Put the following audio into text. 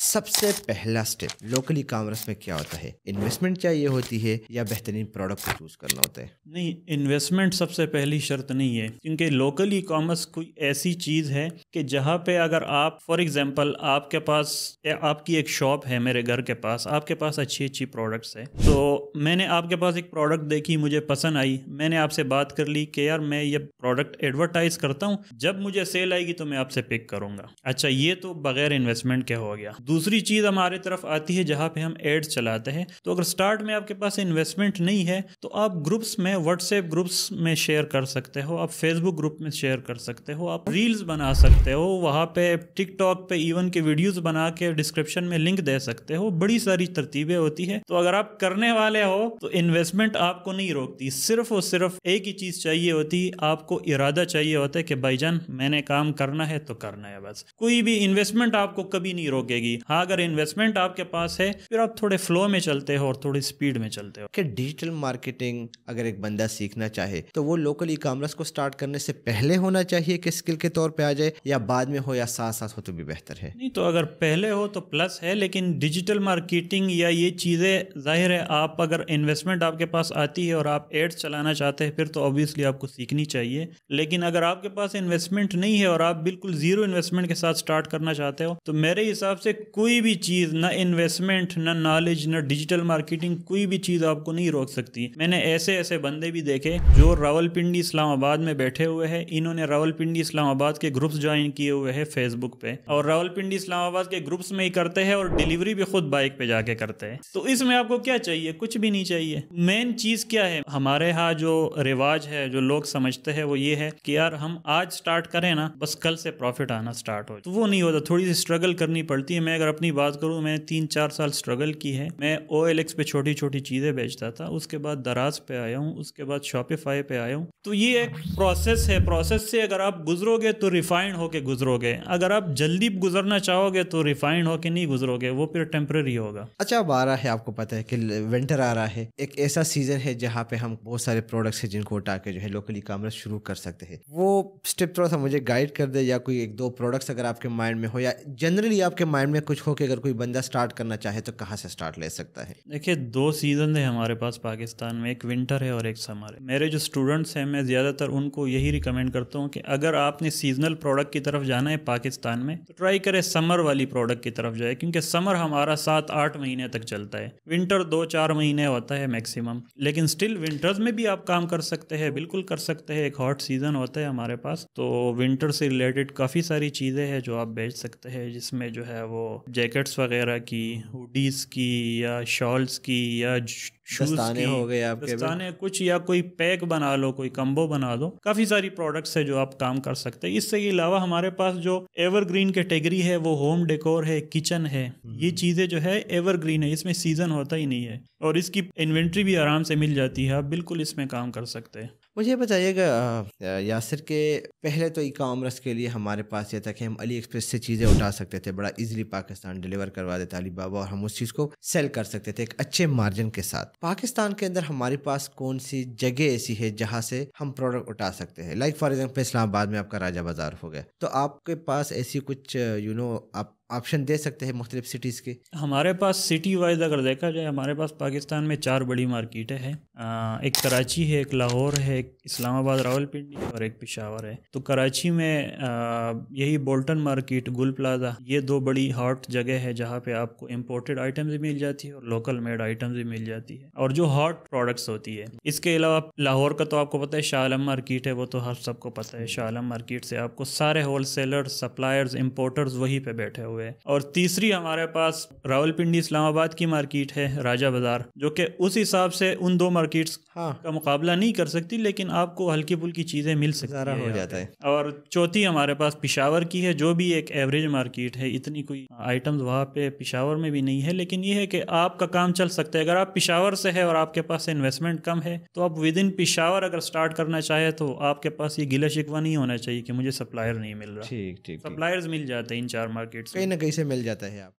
सबसे पहला step local e commerce में क्या होता है इन्वेस्टमेंट चाहिए होती है या बेहतरीन प्रोडक्ट को चूज करना होता है नहीं इन्वेस्टमेंट सबसे पहली शर्त नहीं है क्योंकि लोकल ई कॉमर्स कोई ऐसी चीज है कि जहाँ पे अगर आप फॉर एग्जांपल आपके पास आपकी एक शॉप है मेरे घर के पास आपके पास अच्छी अच्छी प्रोडक्ट्स है तो मैंने आपके पास एक प्रोडक्ट देखी मुझे पसंद आई मैंने आपसे बात कर ली कि यार मैं ये प्रोडक्ट एडवर्टाइज करता हूँ जब मुझे सेल आएगी तो मैं आपसे पिक करूंगा अच्छा ये तो बगैर इन्वेस्टमेंट के हो गया दूसरी चीज़ हमारे तरफ आती है जहां पे हम एड्स चलाते हैं तो अगर स्टार्ट में आपके पास इन्वेस्टमेंट नहीं है तो आप ग्रुप्स में व्हाट्सएप ग्रुप्स में शेयर कर सकते हो आप फेसबुक ग्रुप में शेयर कर सकते हो आप रील्स बना सकते हो वहां पे टिकटॉक पे इवन के वीडियोस बना के डिस्क्रिप्शन में लिंक दे सकते हो बड़ी सारी तरतीबें होती है तो अगर आप करने वाले हो तो इन्वेस्टमेंट आपको नहीं रोकती सिर्फ और सिर्फ एक ही चीज़ चाहिए होती आपको इरादा चाहिए होता है कि भाईजान मैंने काम करना है तो करना है बस कोई भी इन्वेस्टमेंट आपको कभी नहीं रोकेगी होगी हाँ अगर इन्वेस्टमेंट आपके पास है फिर आप थोड़े फ्लो में चलते हो और थोड़ी स्पीड में चलते हो क्या डिजिटल मार्केटिंग अगर एक बंदा सीखना चाहे तो वो लोकल ई कॉमर्स को स्टार्ट करने से पहले होना चाहिए कि स्किल के तौर पर आ जाए या बाद में हो या साथ साथ हो तो भी बेहतर है नहीं तो अगर पहले हो तो प्लस है लेकिन डिजिटल मार्केटिंग या ये चीज़ें जाहिर है आप अगर इन्वेस्टमेंट आपके पास आती है और आप एड्स चलाना चाहते हैं फिर तो ऑब्वियसली आपको सीखनी चाहिए लेकिन अगर आपके पास इन्वेस्टमेंट नहीं है और आप बिल्कुल ज़ीरो इन्वेस्टमेंट के साथ स्टार्ट करना चाहते हो तो मेरे हिसाब से कोई भी चीज़ ना इन्वेस्टमेंट ना नॉलेज ना डिजिटल मार्केटिंग कोई भी चीज़ आपको नहीं रोक सकती मैंने ऐसे ऐसे बंदे भी देखे जो रावलपिंडी इस्लामाबाद में बैठे हुए हैं इन्होंने रावलपिंडी इस्लामाबाद के ग्रुप्स ज्वाइन किए हुए हैं फेसबुक पे और रावलपिंडी इस्लामाबाद के ग्रुप्स में ही करते हैं और डिलीवरी भी खुद बाइक पे जाके करते हैं तो इसमें आपको क्या चाहिए कुछ भी नहीं चाहिए मेन चीज़ क्या है हमारे यहाँ जो रिवाज है जो लोग समझते हैं वो ये है कि यार हम आज स्टार्ट करें ना बस कल से प्रॉफिट आना स्टार्ट हो तो वो नहीं होता थोड़ी सी स्ट्रगल करनी पड़ती है मैं अगर अपनी बात करूँ मैंने तीन चार साल स्ट्रगल की है मैं ओ पे छोटी छोटी चीज़ें बेचता था उसके बाद दराज पे आया हूँ उसके बाद शॉपिफाई पे आया हूँ तो ये एक प्रोसेस है प्रोसेस से अगर आप गुजरोगे तो रिफाइंड होके गुजरोगे अगर आप जल्दी गुजरना चाहोगे तो रिफाइंड होके नहीं गुजरोगे वो फिर टेम्प्रेरी होगा अच्छा अब आ रहा है आपको पता है कि विंटर आ रहा है एक ऐसा सीजन है जहाँ पे हम बहुत सारे प्रोडक्ट्स हैं जिनको उठा के जो है लोकल ई कॉमर्स शुरू कर सकते हैं वो स्टेप थोड़ा सा मुझे गाइड कर दे या कोई एक दो प्रोडक्ट्स अगर आपके माइंड में हो या जनरली आपके माइंड में कुछ होकर अगर कोई बंदा स्टार्ट करना चाहे तो कहाँ से स्टार्ट ले सकता है देखिए दो सीज़न है हमारे पास पाकिस्तान में एक विंटर है और एक समर है मेरे जो स्टूडेंट्स हैं मैं ज़्यादातर उनको यही रिकमेंड करता हूँ कि अगर आपने सीजनल प्रोडक्ट की तरफ जाना है पाकिस्तान में तो ट्राई करें समर वाली प्रोडक्ट की तरफ जाए क्योंकि समर हमारा सात आठ महीने तक चलता है विंटर दो चार महीने होता है मैक्सिमम लेकिन स्टिल विंटर्स में भी आप काम कर सकते हैं बिल्कुल कर सकते हैं एक हॉट सीज़न होता है हमारे पास तो विंटर से रिलेटेड काफ़ी सारी चीज़ें हैं जो आप बेच सकते हैं जिसमें जो है वो जैकेट्स वगैरह की हुडीज की या शॉल्स की या शूज की हो गए आपके दस्ताने कुछ या कोई पैक बना लो कोई कम्बो बना लो काफी सारी प्रोडक्ट्स है जो आप काम कर सकते हैं इससे अलावा हमारे पास जो एवरग्रीन कैटेगरी है वो होम डेकोर है किचन है हम्म। ये चीजें जो है एवरग्रीन है इसमें सीजन होता ही नहीं है और इसकी इन्वेंट्री भी आराम से मिल जाती है आप बिल्कुल इसमें काम कर सकते हैं मुझे बताइएगा यासिर के पहले तो ई कामर्स के लिए हमारे पास ये था कि हम अली एक्सप्रेस से चीज़ें उठा सकते थे बड़ा इजीली पाकिस्तान डिलीवर करवा देता अली बाबा और हम उस चीज़ को सेल कर सकते थे एक अच्छे मार्जिन के साथ पाकिस्तान के अंदर हमारे पास कौन सी जगह ऐसी है जहाँ से हम प्रोडक्ट उठा सकते हैं लाइक फॉर एग्जाम्पल इस्लामाबाद में आपका राजा बाजार हो गया तो आपके पास ऐसी कुछ यू नो आप ऑप्शन दे सकते हैं मुख्तलिफ सिटीज़ के हमारे पास सिटी वाइज अगर देखा जाए हमारे पास पाकिस्तान में चार बड़ी मार्केटें हैं एक कराची है एक लाहौर है एक इस्लामाबाद रावलपिंडी और एक पिशावर है तो कराची में आ, यही बोल्टन मार्केट गुल प्लाजा ये दो बड़ी हॉट जगह है जहाँ पे आपको इम्पोर्टेड आइटम्स भी मिल जाती है और लोकल मेड आइटम्स भी मिल जाती है और जो हॉट प्रोडक्ट्स होती है इसके अलावा लाहौर का तो आपको पता है शालम मार्केट है वो तो हर सबको पता है शालम मार्केट से आपको सारे होल सेलर सप्लायर्स इम्पोर्टर्स वहीं पर बैठे हुए हुए और तीसरी हमारे पास रावलपिंडी इस्लामाबाद की मार्केट है राजा बाजार जो कि उस हिसाब से उन दो मार्केट्स हाँ। का मुकाबला नहीं कर सकती लेकिन आपको हल्की फुल्की चीज़ें मिल सकती है हो जाता है और चौथी हमारे पास पिशावर की है जो भी एक एवरेज मार्केट है इतनी कोई आइटम्स वहाँ पे पिशावर में भी नहीं है लेकिन ये है कि आपका काम चल सकता है अगर आप पिशावर से है और आपके पास इन्वेस्टमेंट कम है तो आप विद इन पिशावर अगर स्टार्ट करना चाहे तो आपके पास ये गिला शिकवा नहीं होना चाहिए कि मुझे सप्लायर नहीं मिल रहा ठीक ठीक सप्लायर्स मिल जाते हैं इन चार मार्केट ना कहीं से मिल जाता है आप